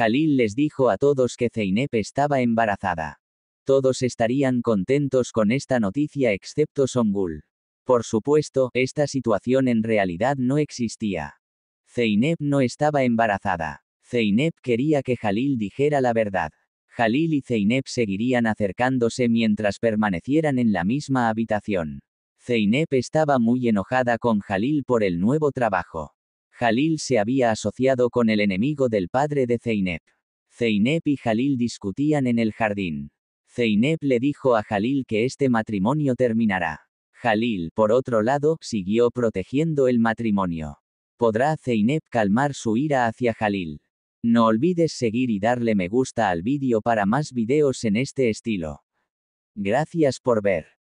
Jalil les dijo a todos que Zeynep estaba embarazada. Todos estarían contentos con esta noticia excepto Songul. Por supuesto, esta situación en realidad no existía. Zeynep no estaba embarazada. Zeynep quería que Jalil dijera la verdad. Jalil y Zeynep seguirían acercándose mientras permanecieran en la misma habitación. Zeynep estaba muy enojada con Jalil por el nuevo trabajo. Jalil se había asociado con el enemigo del padre de Zeynep. Zeynep y Jalil discutían en el jardín. Zeynep le dijo a Jalil que este matrimonio terminará. Jalil, por otro lado, siguió protegiendo el matrimonio. Podrá Zeynep calmar su ira hacia Jalil. No olvides seguir y darle me gusta al vídeo para más videos en este estilo. Gracias por ver.